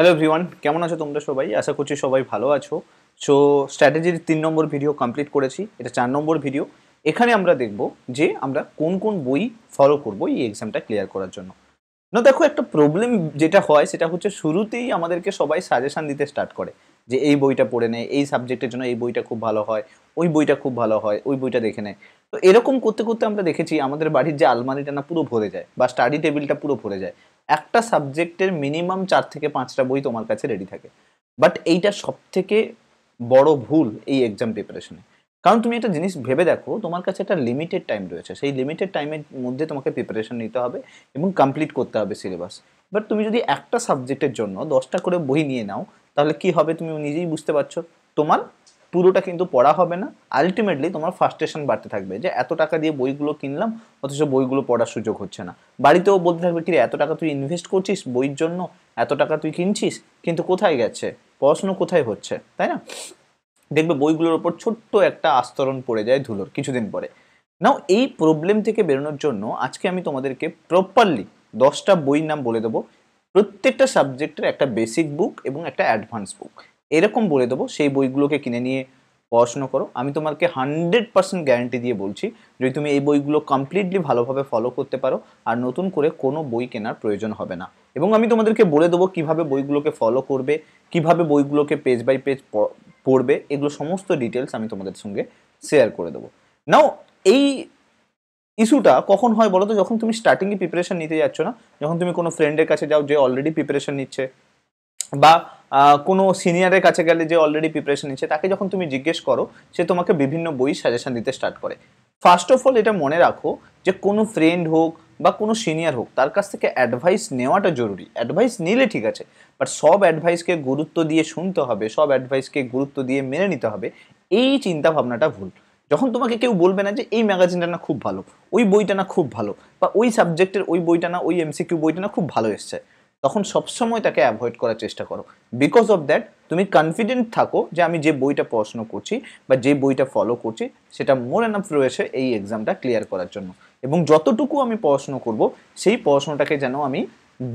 hello everyone কেমন আছো তোমরা সবাই আশা করছি সবাই ভালো আছো সো স্ট্র্যাটেজির তিন নম্বর ভিডিও কমপ্লিট করেছি এটা চার নম্বর ভিডিও এখানে আমরা দেখব যে আমরা কোন কোন বই ফলো করব এই এক্সামটা ক্লিয়ার করার জন্য না দেখো একটা প্রবলেম যেটা হয় সেটা হচ্ছে শুরুতেই আমাদেরকে সবাই সাজেশান দিতে স্টার্ট করে যে এই বইটা পড়ে নেয় এই সাবজেক্টের জন্য এই বইটা খুব ভালো হয় ওই বইটা খুব ভালো হয় ওই বইটা দেখে নেয় তো এরকম করতে করতে আমরা দেখেছি আমাদের বাড়ির যে আলমারিটা না পুরো ভরে যায় বা স্টাডি টেবিলটা পুরো ভরে যায় একটা সাবজেক্টের মিনিমাম চার থেকে পাঁচটা বই তোমার কাছে রেডি থাকে বাট এইটা সব থেকে বড় ভুল এই এক্সাম প্রিপারেশনে কারণ তুমি একটা জিনিস ভেবে দেখো তোমার কাছে একটা লিমিটেড টাইম রয়েছে সেই লিমিটেড টাইমের মধ্যে তোমাকে প্রিপারেশন নিতে হবে এবং কমপ্লিট করতে হবে সিলেবাস বাট তুমি যদি একটা সাবজেক্টের জন্য দশটা করে বই নিয়ে নাও তাহলে কি হবে তুমি নিজেই বুঝতে পারছো তোমার পুরোটা কিন্তু পড়া হবে না আলটিমেটলি তোমার ফার্স্টেশন বাড়তে থাকবে যে এত টাকা দিয়ে বইগুলো কিনলাম অথচ বইগুলো পড়ার সুযোগ হচ্ছে না বাড়িতেও বলতে থাকবে কি এত টাকা তুই ইনভেস্ট করছিস বইয়ের জন্য এত টাকা তুই কিনছিস কিন্তু কোথায় গেছে পড়াশুনো কোথায় হচ্ছে তাই না দেখবে বইগুলোর ওপর ছোট্ট একটা আস্তরণ পড়ে যায় ধুলোর কিছুদিন পরে নাও এই প্রবলেম থেকে বেরোনোর জন্য আজকে আমি তোমাদেরকে প্রপারলি দশটা বই নাম বলে দেবো প্রত্যেকটা সাবজেক্টের একটা বেসিক বুক এবং একটা অ্যাডভান্স বুক এরকম বলে দেবো সেই বইগুলোকে কিনে নিয়ে পড়াশুনো করো আমি তোমাকে হান্ড্রেড পার্সেন্ট গ্যারান্টি দিয়ে বলছি যদি তুমি এই বইগুলো কমপ্লিটলি ভালোভাবে ফলো করতে পারো আর নতুন করে কোনো বই কেনার প্রয়োজন হবে না এবং আমি তোমাদেরকে বলে দেবো কিভাবে বইগুলোকে ফলো করবে কিভাবে বইগুলোকে পেজ বাই পেজ পড়বে এগুলো সমস্ত ডিটেলস আমি তোমাদের সঙ্গে শেয়ার করে দেবো নাও এই ইস্যুটা কখন হয় বলো তো যখন তুমি স্টার্টিংয়ে প্রিপারেশান নিতে যাচ্ছ না যখন তুমি কোনো ফ্রেন্ডের কাছে যাও যে অলরেডি প্রিপারেশান নিচ্ছে বা কোনো সিনিয়রের কাছে গেলে যে অলরেডি প্রিপারেশন নিচ্ছে তাকে যখন তুমি জিজ্ঞেস করো সে তোমাকে বিভিন্ন বই সাজেশন দিতে স্টার্ট করে ফার্স্ট অফ অল এটা মনে রাখো যে কোনো ফ্রেন্ড হোক বা কোনো সিনিয়র হোক তার কাছ থেকে অ্যাডভাইস নেওয়াটা জরুরি অ্যাডভাইস নিলে ঠিক আছে বাট সব অ্যাডভাইসকে গুরুত্ব দিয়ে শুনতে হবে সব অ্যাডভাইসকে গুরুত্ব দিয়ে মেনে নিতে হবে এই চিন্তা ভাবনাটা ভুল যখন তোমাকে কেউ বলবে না যে এই ম্যাগাজিনটা না খুব ভালো ওই বইটা না খুব ভালো বা ওই সাবজেক্টের ওই বইটা না ওই এমসিকিউ বইটা না খুব ভালো এসছে তখন সবসময় তাকে অ্যাভয়েড করার চেষ্টা করো বিকজ অফ দ্যাট তুমি কনফিডেন্ট থাকো যে আমি যে বইটা পড়াশোনা করছি বা যে বইটা ফলো করছি সেটা মোর অ্যানাফ রয়েছে এই এক্সামটা ক্লিয়ার করার জন্য এবং যতটুকু আমি পড়াশুনো করব সেই পড়াশোনাটাকে যেন আমি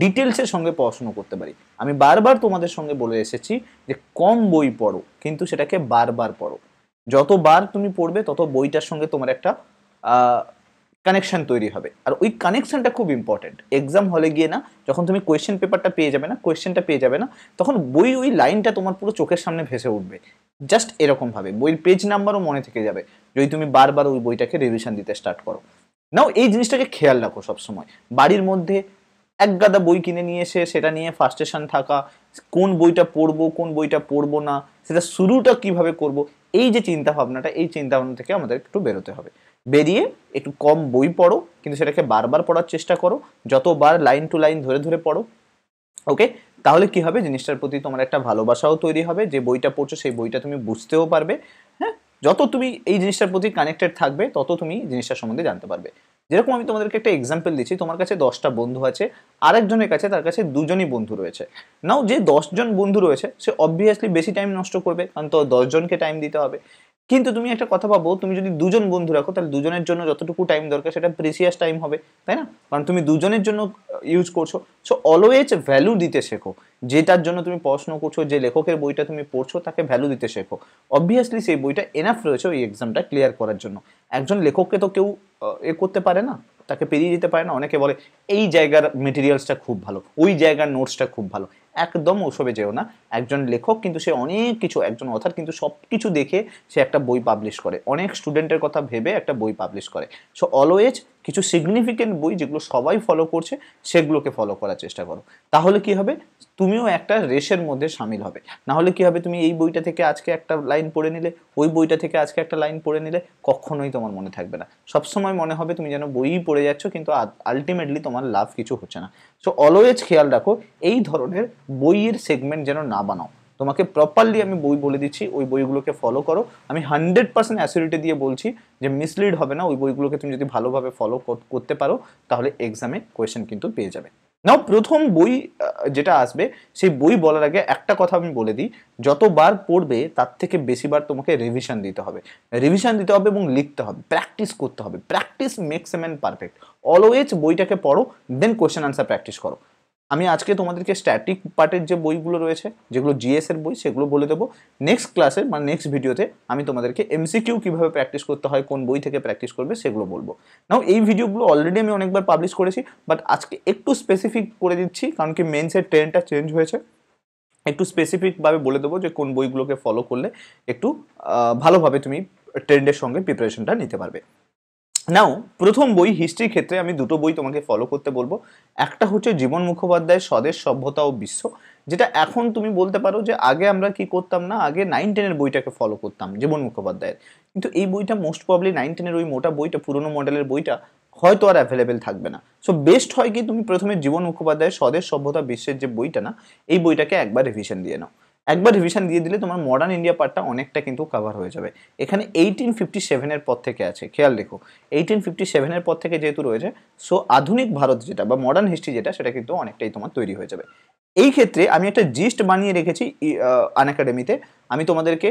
ডিটেলসের সঙ্গে পড়াশুনো করতে পারি আমি বারবার তোমাদের সঙ্গে বলে এসেছি যে কম বই পড়ো কিন্তু সেটাকে বারবার পড়ো যতবার তুমি পড়বে তত বইটার সঙ্গে তোমার একটা কানেকশন তৈরি হবে আর ওই কানেকশনটা খুব ইম্পর্টেন্ট এক্সাম হলে গিয়ে না যখন তুমি কোয়েশ্চেন পেপারটা পেয়ে যাবে না কোয়েশ্চেনটা পেয়ে যাবে না তখন বই ওই লাইনটা তোমার পুরো চোখের সামনে ভেসে উঠবে জাস্ট এরকমভাবে বইয়ের পেজ নাম্বারও মনে থেকে যাবে যদি তুমি বারবার ওই বইটাকে রিভিশন দিতে স্টার্ট করো নাও এই জিনিসটাকে খেয়াল রাখো সবসময় বাড়ির মধ্যে এক গাদা বই কিনে নিয়ে এসে সেটা নিয়ে ফার্স্টেশন থাকা কোন বইটা পড়বো কোন বইটা পড়বো না সেটা শুরুটা কিভাবে করব এই যে চিন্তা ভাবনাটা এই চিন্তা ভাবনা থেকে আমাদের একটু বেরোতে হবে বেরিয়ে একটু কম বই পড়ো কিন্তু সেটাকে বারবার পড়ার চেষ্টা করো যতবার লাইন টু লাইন ধরে ধরে পড়ো ওকে তাহলে কি হবে জিনিসটার প্রতি তোমার একটা ভালোবাসাও তৈরি হবে যে বইটা পড়ছো সেই বইটা তুমি বুঝতেও পারবে হ্যাঁ যত তুমি এই জিনিসটার প্রতি কানেক্টেড থাকবে তত তুমি জিনিসটার সম্বন্ধে জানতে পারবে যেরকম আমি তোমাদেরকে একটা এক্সাম্পল দিচ্ছি তোমার কাছে দশটা বন্ধু আছে আরেকজনের কাছে তার কাছে দুজনই বন্ধু রয়েছে নাও যে দশজন বন্ধু রয়েছে সে অবভিয়াসলি বেশি টাইম নষ্ট করবে কারণ তো দশজনকে টাইম দিতে হবে কিন্তু তুমি একটা কথা ভাবো তুমি যদি দুজন বন্ধু রাখো তাহলে দুজনের জন্য যতটুকু টাইম দরকার সেটা প্রিসিয়াস টাইম হবে তাই না কারণ তুমি দুজনের জন্য ইউজ uh, করছো সো অলওয়েজ ভ্যালু দিতে শেখো যেটার জন্য তুমি প্রশ্ন করছো যে লেখকের বইটা তুমি পড়ছো তাকে ভ্যালু দিতে শেখো অবভিয়াসলি সেই বইটা এনাফ রয়েছে ওই এক্সামটা ক্লিয়ার করার জন্য একজন লেখককে তো কেউ uh, এ করতে পারে না তাকে পেরিয়ে যেতে পারে না অনেকে বলে এই জায়গার মেটেরিয়ালসটা খুব ভালো ওই জায়গার নোটসটা খুব ভালো একদম ওসবে যেও না একজন লেখক কিন্তু সে অনেক কিছু একজন অথার কিন্তু সব কিছু দেখে সে একটা বই পাবলিশ করে অনেক স্টুডেন্টের কথা ভেবে একটা বই পাবলিশ করে সো অলওয়েজ কিছু সিগনিফিকেন্ট বই যেগুলো সবাই ফলো করছে সেগুলোকে ফলো করার চেষ্টা করো তাহলে কি হবে তুমিও একটা রেসের মধ্যে সামিল হবে না হলে কি হবে তুমি এই বইটা থেকে আজকে একটা লাইন পড়ে নিলে ওই বইটা থেকে আজকে একটা লাইন পড়ে নিলে কখনোই তোমার মনে থাকবে না সবসময় মনে হবে তুমি যেন বইই পড়ে যাচ্ছ কিন্তু আলটিমেটলি তোমার লাভ কিছু হচ্ছে না সো অলওয়েজ খেয়াল রাখো এই ধরনের বইয়ের সেগমেন্ট যেন না বানাও তোমাকে প্রপারলি আমি বই বলে দিচ্ছি ওই বইগুলোকে ফলো করো আমি হান্ড্রেড পার্সেন্ট অ্যাসিউরিটি দিয়ে বলছি যে মিসলিড হবে না ওই বইগুলোকে তুমি যদি ভালোভাবে ফলো করতে পারো তাহলে এক্সামে কোয়েশ্চেন কিন্তু পেয়ে যাবে নাও প্রথম বই যেটা আসবে সেই বই বলার আগে একটা কথা আমি বলে দিই যতবার পড়বে তার থেকে বেশিবার তোমাকে রিভিশন দিতে হবে রিভিশন দিতে হবে এবং লিখতে হবে প্র্যাকটিস করতে হবে practice makes a man perfect always বইটাকে পড়ো দেন কোয়েশ্চেন আনসার প্র্যাকটিস করো আমি আজকে তোমাদেরকে স্ট্যাটিক পার্টের যে বইগুলো রয়েছে যেগুলো জিএস এর বই সেগুলো বলে দেবো নেক্সট ক্লাসে মানে নেক্সট ভিডিওতে আমি তোমাদেরকে এমসিকিউ কীভাবে প্র্যাকটিস করতে হয় কোন বই থেকে প্র্যাকটিস করবে সেগুলো বলবো নাও এই ভিডিওগুলো অলরেডি আমি অনেকবার পাবলিশ করেছি বাট আজকে একটু স্পেসিফিক করে দিচ্ছি কারণ কি মেন্সের ট্রেনটা চেঞ্জ হয়েছে একটু স্পেসিফিকভাবে বলে দেবো যে কোন বইগুলোকে ফলো করলে একটু ভালোভাবে তুমি ট্রেন্ডের সঙ্গে প্রিপারেশনটা নিতে পারবে নাও প্রথম বই হিস্ট্রির ক্ষেত্রে আমি দুটো বই তোমাকে ফলো করতে বলবো একটা হচ্ছে জীবন মুখোপাধ্যায় স্বদেশ সভ্যতা ও বিশ্ব যেটা এখন তুমি বলতে পারো যে আগে আমরা কি করতাম না আগে নাইন টেনের বইটাকে ফলো করতাম জীবন মুখোপাধ্যায়ের কিন্তু এই বইটা মোস্ট প্রবলি নাইন টেনের ওই মোটা বইটা পুরনো মডেলের বইটা হয়তো আর অ্যাভেলেবেল থাকবে না সো বেস্ট হয় কি তুমি প্রথমে জীবন মুখোপাধ্যায়ের স্বদেশ সভ্যতা বিশ্বের যে বইটা না এই বইটাকে একবার রিভিশন দিয়ে নাও একবার রিভিশন দিয়ে দিলে তোমার মডার্ন ইন্ডিয়া পার্টটা অনেকটা কিন্তু কাভার হয়ে যাবে এখানে এইটিন ফিফটি সেভেনের পর থেকে আছে খেয়াল রেখো এইটিন ফিফটি সেভেনের পর থেকে যেহেতু রয়েছে সো আধুনিক ভারত যেটা বা মডার্ন হিস্ট্রি যেটা সেটা কিন্তু অনেকটাই তোমার তৈরি হয়ে যাবে এই ক্ষেত্রে আমি একটা জিস্ট বানিয়ে রেখেছি আন একাডেমিতে আমি তোমাদেরকে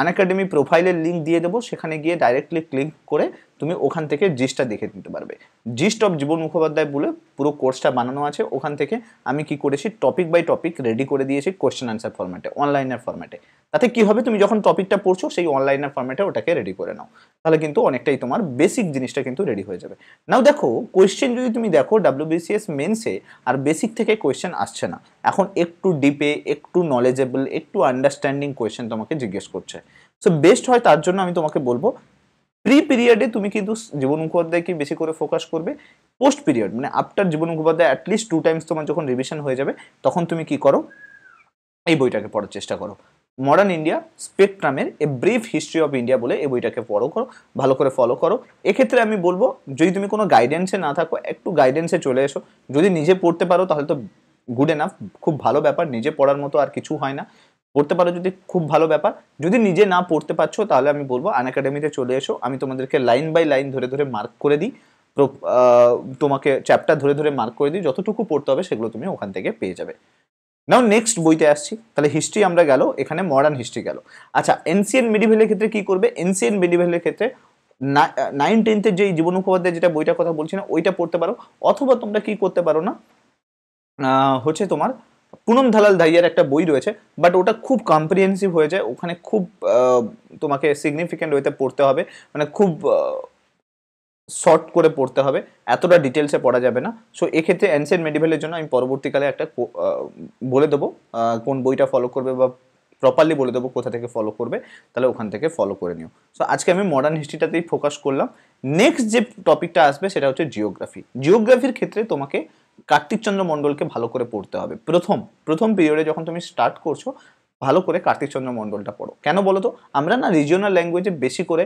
আন একাডেমি প্রোফাইলের লিঙ্ক দিয়ে দেবো সেখানে গিয়ে ডাইরেক্টলি ক্লিক করে তুমি ওখান থেকে জিস্টটা দেখে নিতে পারবে জিস্ট অফ জীবন মুখোপাধ্যায় বলে পুরো কোর্সটা বানানো আছে ওখান থেকে আমি কি করেছি টপিক বাই টপিক রেডি করে দিয়েছি কোয়েশ্চেন অ্যান্সার ফর্ম্যাটে অনলাইনের ফর্ম্যাটে তাতে কি হবে তুমি যখন টপিকটা পড়ছো সেই অনলাইনের ফর্ম্যাটে ওটাকে রেডি করে নাও তাহলে কিন্তু অনেকটাই তোমার বেসিক জিনিসটা কিন্তু রেডি হয়ে যাবে নাও দেখো কোয়েশ্চেন যদি তুমি দেখো ডাব্লিউবিসিএস মেন্সে আর বেসিক থেকে কোয়েশ্চেন আসছে না এখন একটু ডিপে একটু নলেজেবল একটু আন্ডারস্ট্যান্ডিং কোয়েশ্চেন তোমাকে জিজ্ঞেস করছে সো বেস্ট হয় তার জন্য আমি তোমাকে বলবো প্রি পিরিয়ডে তুমি কিন্তু জীবন মুখোপাধ্যায়কে বেশি করে ফোকাস করবে পোস্ট পিরিয়ড মানে after Jiban Mukhopadhyay at least two times তোমার যখন রিভিশন হয়ে যাবে তখন তুমি কি করো এই বইটাকে পড়ার চেষ্টা করো মডার্ন ইন্ডিয়া স্পেকট্রামের a brief history of India বলে এই বইটাকে ফলো করো ভালো করে ফলো করো এক্ষেত্রে আমি বলবো যদি তুমি কোনো গাইডেন্সে না থাকো একটু গাইডেন্সে চলে এসো যদি নিজে পড়তে পারো তাহলে তো গুড এনাফ খুব ভালো ব্যাপার নিজে পড়ার মতো আর কিছু হয় না পড়তে পারো যদি খুব ভালো ব্যাপার যদি নিজে না পড়তে পারছো তাহলে আমি বলবো আন একাডেমিতে চলে এসো আমি তোমাদেরকে লাইন বাই লাইন ধরে ধরে মার্ক করে দিই তোমাকে চ্যাপ্টার ধরে ধরে মার্ক করে দিই যতটুকু পড়তে হবে সেগুলো তুমি ওখান থেকে পেয়ে যাবে নাও নেক্সট বইতে আসছি তাহলে হিস্ট্রি আমরা গেল এখানে মডার্ন হিস্ট্রি গেল আচ্ছা এনসিএন মেডিভেলের ক্ষেত্রে কি করবে এনসিএন মেডিভেলের ক্ষেত্রে নাইন টেন্থের যে জীবন মুখোপাধ্যায় যেটা বইটার কথা বলছি না ওইটা পড়তে পারো অথবা তোমরা কি করতে পারো না হচ্ছে তোমার পুনম ধালাল ধাইয়ার একটা বই রয়েছে বাট ওটা খুব কম্প্রিহেন্সিভ হয়ে যায় ওখানে খুব তোমাকে সিগনিফিক্যান্ট ওয়েতে পড়তে হবে মানে খুব শর্ট করে পড়তে হবে এতটা ডিটেলসে পড়া যাবে না সো এক্ষেত্রে অ্যানসেন্ট মেডিভেলের জন্য আমি পরবর্তীকালে একটা বলে দেবো কোন বইটা ফলো করবে বা প্রপারলি বলে দেবো কোথা থেকে ফলো করবে তাহলে ওখান থেকে ফলো করে নিও সো আজকে আমি মডার্ন হিস্ট্রিটাতেই ফোকাস করলাম নেক্সট যে টপিকটা আসবে সেটা হচ্ছে জিওগ্রাফি জিওগ্রাফির ক্ষেত্রে তোমাকে কার্তিকচন্দ্র মণ্ডলকে ভালো করে পড়তে হবে প্রথম প্রথম পিরিয়ডে যখন তুমি স্টার্ট করছো ভালো করে কার্তিকচন্দ্র মণ্ডলটা পড়ো কেন বলো তো আমরা না রিজিওনাল ল্যাঙ্গুয়েজে বেশি করে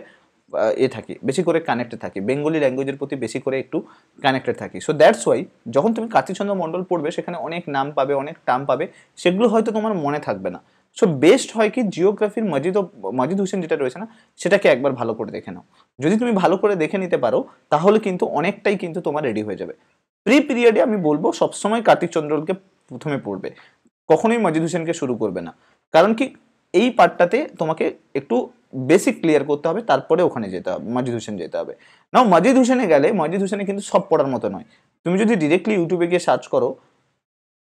এ থাকি বেশি করে কানেক্টেড থাকি বেঙ্গলি ল্যাঙ্গুয়েজের প্রতি বেশি করে একটু কানেক্টেড থাকি সো দ্যাটস ওয়াই যখন তুমি কার্তিকচন্দ্র মণ্ডল পড়বে সেখানে অনেক নাম পাবে অনেক টার্ম পাবে সেগুলো হয়তো তোমার মনে থাকবে না সো বেস্ট হয় কি জিওগ্রাফির মজিদ মজিদ হোসেন যেটা রয়েছে না সেটাকে একবার ভালো করে দেখে নাও যদি তুমি ভালো করে দেখে নিতে পারো তাহলে কিন্তু অনেকটাই কিন্তু তোমার রেডি হয়ে যাবে প্রি পিরিয়ডে আমি বলবো সবসময় কার্তিক চন্দ্রলকে প্রথমে পড়বে কখনোই মজিদ হুসেনকে শুরু করবে না কারণ কি এই পার্টটাতে তোমাকে একটু বেসিক ক্লিয়ার করতে হবে তারপরে ওখানে যেতে হবে মজিদ হুসেন যেতে হবে নাও মজিদ হুসেনে গেলে মজিদ হুসেনে কিন্তু সব পড়ার মতো নয় তুমি যদি ডিরেক্টলি ইউটিউবে গিয়ে সার্চ করো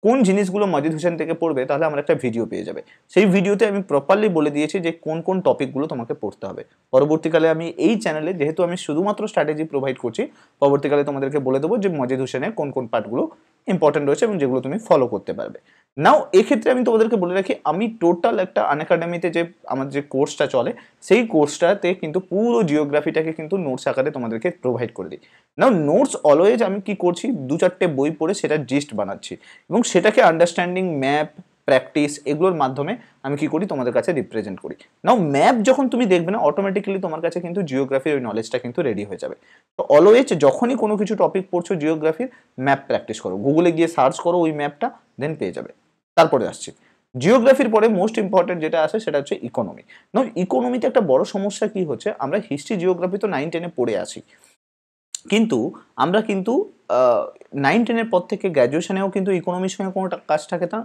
কোন জিনিসগুলো মাজিদ হোসেন থেকে পড়বে তাহলে আমরা একটা ভিডিও পেয়ে যাবে সেই ভিডিওতে আমি প্রপারলি বলে দিয়েছি যে কোন কোন টপিকগুলো তোমাকে পড়তে হবে পরবর্তীকালে আমি এই চ্যানেলে যেহেতু আমি শুধুমাত্র স্ট্র্যাটেজি প্রোভাইড করছি পরবর্তীকালে তোমাদেরকে বলে দেবো যে মাজিদ হোসেনের কোন কোন পার্টগুলো ইম্পর্টেন্ট রয়েছে এবং যেগুলো তুমি ফলো করতে পারবে নাও এক্ষেত্রে আমি তোমাদেরকে বলে রাখি আমি টোটাল একটা আনএকাডেমিতে যে আমার যে কোর্সটা চলে সেই কোর্সটাতে কিন্তু পুরো জিওগ্রাফিটাকে কিন্তু নোটস আকারে তোমাদেরকে প্রোভাইড করে দিই নাও নোটস অলওয়েজ আমি কি করছি দু চারটে বই পড়ে সেটা জিস্ট বানাচ্ছি এবং সেটাকে আন্ডারস্ট্যান্ডিং ম্যাপ প্র্যাকটিস এগুলোর মাধ্যমে আমি কি করি তোমাদের কাছে রিপ্রেজেন্ট করি নাও ম্যাপ যখন তুমি দেখবে না অটোমেটিক্যালি তোমার কাছে কিন্তু জিওগ্রাফির ওই নলেজটা কিন্তু রেডি হয়ে যাবে তো অলওয়েজ যখনই কোনো কিছু টপিক পড়ছো জিওগ্রাফির ম্যাপ প্র্যাকটিস করো গুগলে গিয়ে সার্চ করো ওই ম্যাপটা দেন পেয়ে যাবে তারপরে আসছে জিওগ্রাফির পরে মোস্ট ইম্পর্টেন্ট যেটা আছে সেটা হচ্ছে ইকোনমি না ইকোনমিতে একটা বড় সমস্যা কি হচ্ছে আমরা হিস্ট্রি জিওগ্রাফি তো নাইন টেনে পড়ে আছি কিন্তু আমরা কিন্তু নাইন টেনের পর থেকে গ্র্যাজুয়েশনেও কিন্তু ইকোনমির সঙ্গে কোনো কাজ থাকে না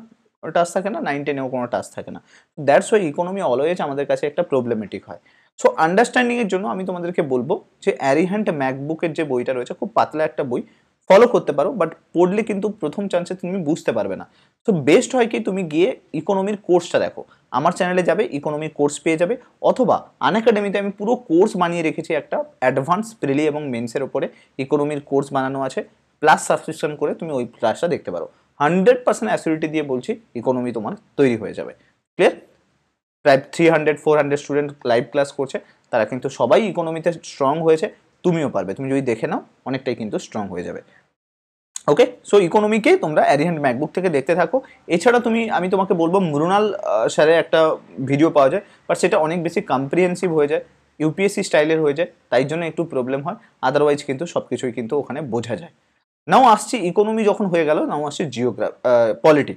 টাচ থাকে না নাইন টেনেও কোনো টাচ থাকে না দ্যাটস ওয়াই ইকোনমি অলওয়েজ আমাদের কাছে একটা প্রবলেমেটিক হয় সো আন্ডারস্ট্যান্ডিংয়ের জন্য আমি তোমাদেরকে বলবো যে অ্যারিহ্যান্ড ম্যাকবুকের যে বইটা রয়েছে খুব পাতলা একটা বই ফলো করতে পারো বাট পড়লে কিন্তু প্রথম চান্সে তুমি বুঝতে পারবে না তো বেস্ট হয় কি তুমি গিয়ে ইকোনমির কোর্সটা দেখো আমার চ্যানেলে যাবে ইকোনমির কোর্স পেয়ে যাবে অথবা আনএকাডেমিতে আমি পুরো কোর্স বানিয়ে রেখেছি একটা অ্যাডভান্স প্রিলি এবং মেন্সের ওপরে ইকোনমির কোর্স বানানো আছে প্লাস সাবস্ক্রিপশন করে তুমি ওই ক্লাসটা দেখতে পারো হান্ড্রেড পার্সেন্ট অ্যাসিউরিটি দিয়ে বলছি ইকোনমি তোমার তৈরি হয়ে যাবে ক্লিয়ার প্রায় three hundred four hundred student live class করছে তারা কিন্তু সবাই ইকোনমিতে স্ট্রং হয়েছে তুমিও পারবে তুমি যদি দেখে নাও অনেকটাই কিন্তু স্ট্রং হয়ে যাবে ওকে সো ইকোনমিকে তোমরা অ্যারিহ্যান্ড ম্যাকবুক থেকে দেখতে থাকো এছাড়া তুমি আমি তোমাকে বলবো মৃণাল স্যারে একটা ভিডিও পাওয়া যায় বাট সেটা অনেক বেশি কম্প্রিহেন্সিভ হয়ে যায় ইউপিএসসি স্টাইলের হয়ে যায় তাই জন্য একটু প্রবলেম হয় আদারওয়াইজ কিন্তু সব কিছুই কিন্তু ওখানে বোঝা যায় নাও আসছি ইকোনমি যখন হয়ে গেল নাও আসছে জিওগ্রাফ পলিটি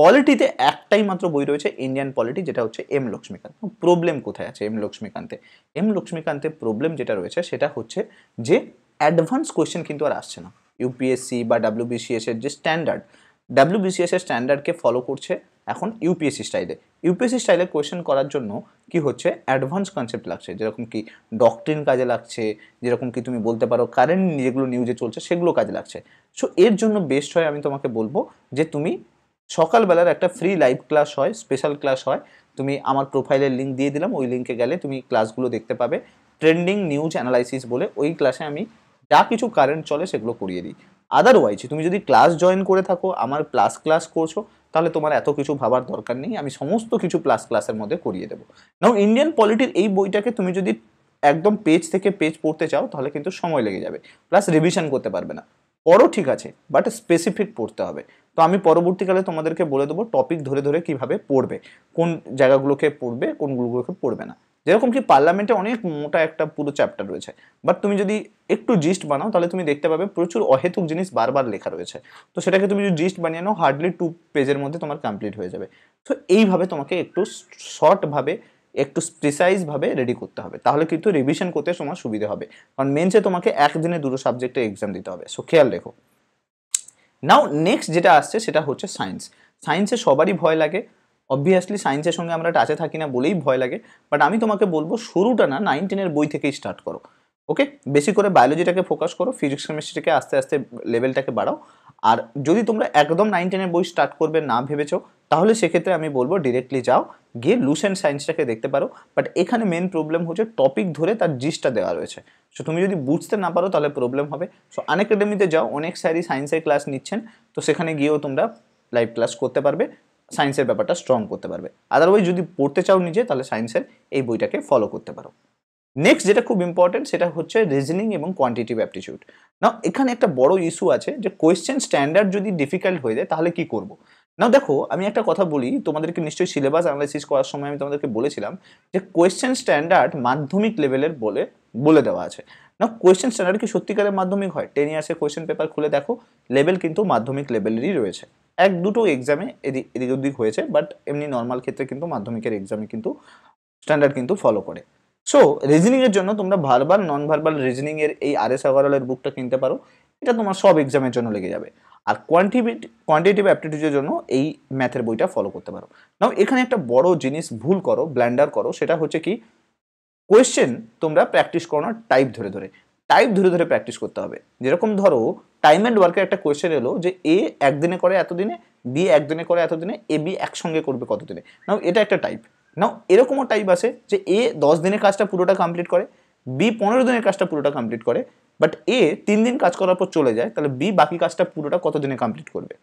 পলিটিতে একটাই মাত্র বই রয়েছে ইন্ডিয়ান পলিটি যেটা হচ্ছে এম লক্ষ্মীকান্ত প্রবলেম কোথায় আছে এম লক্ষ্মীকান্তে এম লক্ষ্মীকান্তে প্রবলেম যেটা রয়েছে সেটা হচ্ছে যে অ্যাডভান্স কোয়েশ্চেন কিন্তু আর আসছে না ইউপিএসসি বা ডাব্লিউবিসিএসের যে স্ট্যান্ডার্ড ডাব্লিউবিসিএসের স্ট্যান্ডার্ডকে ফলো করছে এখন ইউপিএসসি স্টাইলে ইউপিএসসি স্টাইলে কোয়েশ্চেন করার জন্য কি হচ্ছে অ্যাডভান্স কনসেপ্ট লাগছে যেরকম কি ডকট্রিন কাজে লাগছে যেরকম কি তুমি বলতে পারো কারেন্ট যেগুলো নিউজে চলছে সেগুলো কাজে লাগছে সো এর জন্য বেস্ট হয় আমি তোমাকে বলবো যে তুমি সকালবেলার একটা ফ্রি লাইভ ক্লাস হয় স্পেশাল ক্লাস হয় তুমি আমার প্রোফাইলের লিঙ্ক দিয়ে দিলাম ওই লিঙ্কে গেলে তুমি ক্লাসগুলো দেখতে পাবে ট্রেন্ডিং নিউজ অ্যানালাইসিস বলে ওই ক্লাসে আমি যা কিছু কারেন্ট চলে সেগুলো করিয়ে দিই আদারওয়াইজ তুমি যদি ক্লাস জয়েন করে থাকো আমার প্লাস ক্লাস করছো তাহলে তোমার এত কিছু ভাবার দরকার নেই আমি সমস্ত কিছু প্লাস ক্লাসের মধ্যে করিয়ে দেবো নাও ইন্ডিয়ান পলিটির এই বইটাকে তুমি যদি একদম পেজ থেকে পেজ পড়তে চাও তাহলে কিন্তু সময় লেগে যাবে প্লাস রিভিশন করতে পারবে না পরও ঠিক আছে বাট স্পেসিফিক পড়তে হবে তো আমি পরবর্তীকালে তোমাদেরকে বলে দেবো টপিক ধরে ধরে কিভাবে পড়বে কোন জায়গাগুলোকে পড়বে কোনগুলোকে পড়বে না যেরকম কি পার্লামেন্টে অনেক মোটা একটা পুরো চ্যাপ্টার রয়েছে বাট তুমি যদি একটু জিস্ট বানাও তাহলে তুমি দেখতে পাবে প্রচুর অহেতুক জিনিস বারবার লেখা রয়েছে তো সেটাকে তুমি যদি জিস্ট বানিয়ে নাও হার্ডলি টু পেজের মধ্যে তোমার কমপ্লিট হয়ে যাবে তো এইভাবে তোমাকে একটু শর্টভাবে একটু স্পেসাইজভাবে রেডি করতে হবে তাহলে কিন্তু রিভিশন করতে তোমার সুবিধা হবে কারণ মেনসে তোমাকে একদিনে দুটো সাবজেক্টে এক্সাম দিতে হবে সো খেয়াল রেখো নাও নেক্সট যেটা আসছে সেটা হচ্ছে সায়েন্স সায়েন্সে সবারই ভয় লাগে অবভিয়াসলি সায়েন্সের সঙ্গে আমরা টাচে থাকি না বলেই ভয় লাগে বাট আমি তোমাকে বলবো শুরুটা না নাইন টেনের বই থেকেই স্টার্ট করো ওকে বেশি করে বায়োলজিটাকে ফোকাস করো ফিজিক্স কেমিস্ট্রিটাকে আস্তে আস্তে লেভেলটাকে বাড়াও আর যদি তোমরা একদম নাইন টেনের বই স্টার্ট করবে না ভেবেছো তাহলে সেক্ষেত্রে আমি বলবো ডিরেক্টলি যাও গিয়ে লুসেন্ট সায়েন্সটাকে দেখতে পারো বাট এখানে মেন প্রবলেম হচ্ছে টপিক ধরে তার জিসটা দেওয়া রয়েছে সো তুমি যদি বুঝতে না পারো তাহলে প্রবলেম হবে সো আন যাও অনেক স্যারই সায়েন্সের ক্লাস নিচ্ছেন তো সেখানে গিয়েও তোমরা লাইভ ক্লাস করতে পারবে সায়েন্সের ব্যাপারটা স্ট্রং করতে পারবে আদারওয়াইজ যদি পড়তে চাও নিজে তাহলে সায়েন্সের এই বইটাকে ফলো করতে পারো নেক্সট যেটা খুব ইম্পর্টেন্ট সেটা হচ্ছে রিজনিং এবং কোয়ান্টিটিভ অ্যাপটিচিউড না এখানে একটা বড় ইস্যু আছে যে কোয়েশ্চেন স্ট্যান্ডার্ড যদি ডিফিকাল্ট হয়ে যায় তাহলে কি করব না দেখো আমি একটা কথা বলি তোমাদেরকে নিশ্চয়ই সিলেবাস অ্যানালাইসিস করার সময় আমি তোমাদেরকে বলেছিলাম যে কোয়েশ্চেন স্ট্যান্ডার্ড মাধ্যমিক লেভেলের বলে বলে দেওয়া আছে না কোয়েশ্চেন স্ট্যান্ডার্ড কি সত্যিকারের মাধ্যমিক হয় টেন ইয়ার্সের কোয়েশ্চেন পেপার খুলে দেখো লেভেল কিন্তু মাধ্যমিক লেভেলেরই রয়েছে এক দুটো এক্সামে এদিক এদিক ওদিক হয়েছে বাট এমনি নর্মাল ক্ষেত্রে কিন্তু মাধ্যমিকের এক্সামে কিন্তু স্ট্যান্ডার্ড কিন্তু ফলো করে সো রিজনিংয়ের জন্য তোমরা ভার্বাল নন ভার্বাল রিজনিংয়ের এই আর এস ওভারঅলের বুকটা কিনতে পারো এটা তোমার সব এক্সামের জন্য লেগে যাবে আর কোয়ান্টিভিট কোয়ান্টিটিভ অ্যাপটিটিউডের জন্য এই ম্যাথের বইটা ফলো করতে পারো নাও এখানে একটা বড় জিনিস ভুল করো ব্ল্যান্ডার করো সেটা হচ্ছে কি কোয়েশ্চেন তোমরা প্র্যাকটিস করো না টাইপ ধরে ধরে টাইপ ধরে ধরে প্র্যাকটিস করতে হবে যেরকম ধরো টাইম অ্যান্ড ওয়ার্কের একটা কোয়েশ্চেন এলো যে এ একদিনে করে এতদিনে বি একদিনে করে এতদিনে এ বি একসঙ্গে করবে কতদিনে নাও এটা একটা টাইপ নাও এরকমও টাইপ আছে যে এ দশ দিনের কাজটা পুরোটা কমপ্লিট করে বি পনেরো দিনের কাজটা পুরোটা কমপ্লিট করে বাট এ তিন দিন কাজ করার পর চলে যায় তাহলে বি বাকি কাজটা পুরোটা কত দিনে কমপ্লিট করবে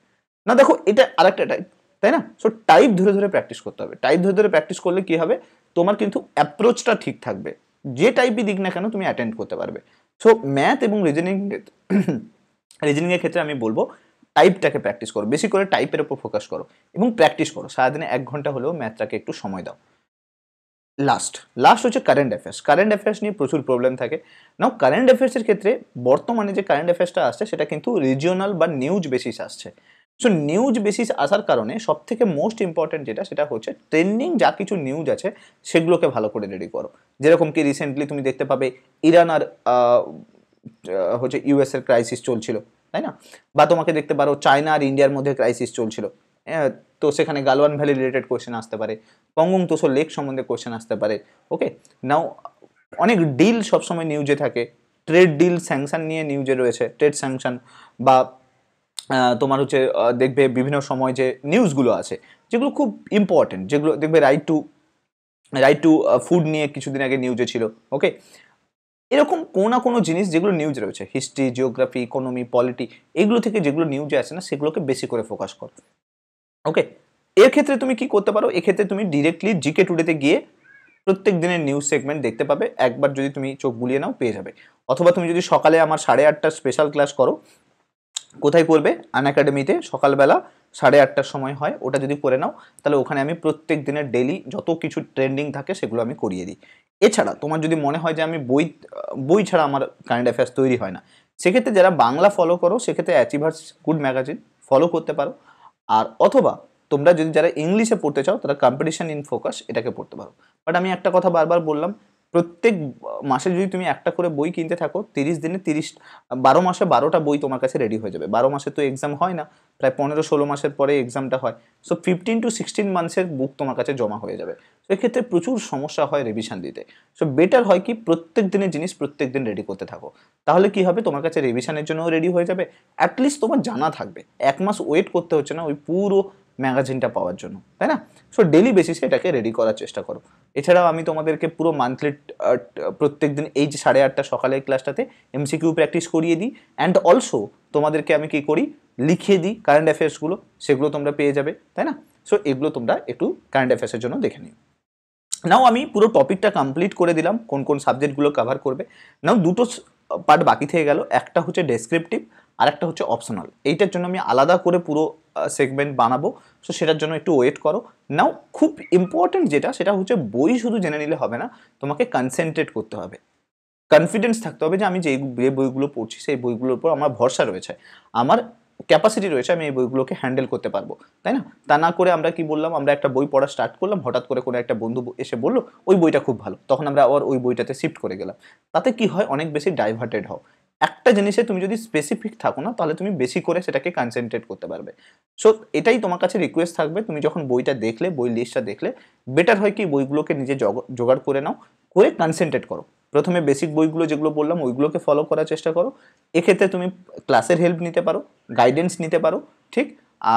না দেখো এটা আরেকটা টাইপ তাই না সো টাইপ ধরে ধরে প্র্যাকটিস করতে হবে টাইপ ধরে ধরে প্র্যাকটিস করলে কী হবে তোমার কিন্তু অ্যাপ্রোচটা ঠিক থাকবে যে টাইপই দিক না কেন তুমি অ্যাটেন্ড করতে পারবে সো ম্যাথ এবং রিজনিং রিজনিংয়ের ক্ষেত্রে আমি বলবো টাইপটাকে প্র্যাকটিস করো বেশি করে টাইপের ওপর ফোকাস করো এবং প্র্যাকটিস করো সারাদিনে এক ঘন্টা হলেও ম্যাথটাকে একটু সময় দাও লাস্ট লাস্ট হচ্ছে কারেন্ট অ্যাফেয়ার্স কারেন্ট অ্যাফেয়ার্স নিয়ে প্রচুর প্রবলেম থাকে নাও কারেন্ট অ্যাফেয়ার্সের ক্ষেত্রে বর্তমানে যে কারেন্ট অ্যাফেয়ার্সটা আসছে সেটা কিন্তু রিজিওনাল বা নিউজ বেসিস আসছে সো নিউজ বেসিস আসার কারণে সবথেকে মোস্ট ইম্পর্টেন্ট যেটা সেটা হচ্ছে ট্রেন্ডিং যা কিছু নিউজ আছে সেগুলোকে ভালো করে রেডি করো যেরকম কি রিসেন্টলি তুমি দেখতে পাবে ইরান আর হচ্ছে ইউএসের ক্রাইসিস চলছিল তাই না বা তোমাকে দেখতে পারো চায়না আর ইন্ডিয়ার মধ্যে ক্রাইসিস চলছিল হ্যাঁ, তো সেখানে গালওয়ান ভ্যালি রিলেটেড কোয়েশ্চেন আসতে পারে পঙ্গং তোসো লেক সম্বন্ধে কোয়েশ্চেন আসতে পারে ওকে নাও অনেক ডিল সবসময় নিউজে থাকে ট্রেড ডিল স্যাংশন নিয়ে নিউজে রয়েছে ট্রেড স্যাংশন বা তোমার হচ্ছে দেখবে বিভিন্ন সময় যে নিউজগুলো আছে যেগুলো খুব ইম্পর্টেন্ট যেগুলো দেখবে right to right to food নিয়ে কিছুদিন আগে নিউজে ছিল ওকে এরকম কোনো না কোনো জিনিস যেগুলো নিউজ রয়েছে হিস্ট্রি জিওগ্রাফি ইকোনমি পলিটি এগুলো থেকে যেগুলো নিউজে আছে না সেগুলোকে বেশি করে ফোকাস করো ওকে এর ক্ষেত্রে তুমি কি করতে পারো এক্ষেত্রে তুমি ডিরেক্টলি জিকে টুডেতে গিয়ে প্রত্যেক দিনের নিউজ সেগমেন্ট দেখতে পাবে একবার যদি তুমি চোখ বুলিয়ে নাও পেয়ে যাবে অথবা তুমি যদি সকালে আমার সাড়ে আটটার স্পেশাল ক্লাস করো কোথায় পড়বে আন একাডেমিতে সকালবেলা সাড়ে আটটার সময় হয় ওটা যদি করে নাও তাহলে ওখানে আমি প্রত্যেক দিনের ডেলি যত কিছু ট্রেন্ডিং থাকে সেগুলো আমি করিয়ে দিই এছাড়া তোমার যদি মনে হয় যে আমি বই বই ছাড়া আমার কারেন্ট অ্যাফেয়ার্স তৈরি হয় না সেক্ষেত্রে যারা বাংলা ফলো করো সেক্ষেত্রে অ্যাচিভার্স গুড ম্যাগাজিন ফলো করতে পারো আর অথবা তোমরা যদি যারা ইংলিশে পড়তে চাও তারা কম্পিটিশন ইন ফোকাস এটাকে পড়তে পারো বাট আমি একটা কথা বারবার বললাম প্রত্যেক মাসে যদি তুমি একটা করে বই কিনতে থাকো তিরিশ দিনে তিরিশ বারো মাসে বারোটা বই তোমার কাছে রেডি হয়ে যাবে বারো মাসে তো এক্সাম হয় না প্রায় পনেরো ষোলো মাসের পরে এক্সামটা হয় সো ফিফটিন টু সিক্সটিন মান্থসের বুক তোমার কাছে জমা হয়ে যাবে এক্ষেত্রে প্রচুর সমস্যা হয় রিভিশন দিতে সো বেটার হয় কি প্রত্যেক দিনের জিনিস প্রত্যেক দিন রেডি করতে থাকো তাহলে কি হবে তোমার কাছে রিভিশনের জন্যও রেডি হয়ে যাবে অ্যাটলিস্ট তোমার জানা থাকবে এক মাস ওয়েট করতে হচ্ছে না ওই পুরো ম্যাগাজিনটা পাওয়ার জন্য তাই না সো ডেলি বেসিসে এটাকে রেডি করার চেষ্টা করো এছাড়াও আমি তোমাদেরকে পুরো মান্থলি প্রত্যেক দিন এই যে সাড়ে আটটা সকালের ক্লাসটাতে এমসিকিউ প্র্যাকটিস করিয়ে দিই অ্যান্ড অলসো তোমাদেরকে আমি কি করি লিখে দিই কারেন্ট অ্যাফেয়ার্সগুলো সেগুলো তোমরা পেয়ে যাবে তাই না সো এগুলো তোমরা একটু কারেন্ট অ্যাফেয়ার্সের জন্য দেখে নিও নাও আমি পুরো টপিকটা কমপ্লিট করে দিলাম কোন কোন সাবজেক্টগুলো কভার করবে নাও দুটো পার্ট বাকি থেকে গেল একটা হচ্ছে ডেসক্রিপটিভ আরেকটা হচ্ছে অপশনাল এইটার জন্য আমি আলাদা করে পুরো সেগমেন্ট বানাবো সো সেটার জন্য একটু ওয়েট করো নাও খুব ইম্পর্টেন্ট যেটা সেটা হচ্ছে বই শুধু জেনে নিলে হবে না তোমাকে কনসেন্ট্রেট করতে হবে কনফিডেন্স থাকতে হবে যে আমি যে বইগুলো পড়ছি সেই বইগুলোর উপর আমার ভরসা রয়েছে আমার ক্যাপাসিটি রয়েছে আমি এই বইগুলোকে হ্যান্ডেল করতে পারবো তাই না তা না করে আমরা কি বললাম আমরা একটা বই পড়া স্টার্ট করলাম হঠাৎ করে কোনো একটা বন্ধু এসে বললো ওই বইটা খুব ভালো তখন আমরা আবার ওই বইটাতে শিফট করে গেলাম তাতে কি হয় অনেক বেশি ডাইভার্টেড হও একটা জিনিসে তুমি যদি স্পেসিফিক থাকো না তাহলে তুমি বেশি করে সেটাকে কনসেন্ট্রেট করতে পারবে সো এটাই তোমার কাছে রিকোয়েস্ট থাকবে তুমি যখন বইটা দেখলে বই লিস্টটা দেখলে বেটার হয় কি বইগুলোকে নিজে জোগাড় করে নাও করে কনসেন্ট্রেট করো প্রথমে বেসিক বইগুলো যেগুলো বললাম ওইগুলোকে ফলো করার চেষ্টা করো এক্ষেত্রে তুমি ক্লাসের হেল্প নিতে পারো গাইডেন্স নিতে পারো ঠিক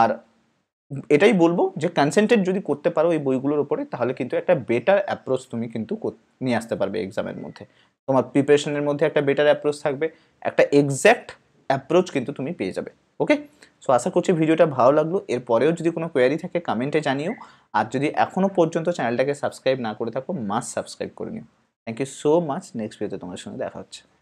আর এটাই বলবো যে কনসেন্ট্রেট যদি করতে পারো এই বইগুলোর উপরে তাহলে কিন্তু একটা বেটার অ্যাপ্রোচ তুমি কিন্তু নিয়ে আসতে পারবে এক্সামের মধ্যে তোমার প্রিপারেশনের মধ্যে একটা বেটার অ্যাপ্রোচ থাকবে একটা এক্স্যাক্ট অ্যাপ্রোচ কিন্তু তুমি পেয়ে যাবে ওকে সো আশা করছি ভিডিওটা ভালো লাগলো এরপরেও যদি কোনো কোয়ারি থাকে কমেন্টে জানিও আর যদি এখনও পর্যন্ত চ্যানেলটাকে সাবস্ক্রাইব না করে থাকো মাস্ট সাবস্ক্রাইব করে নিও thank you so much next ভিডিওতে তোমার সঙ্গে দেখা হচ্ছে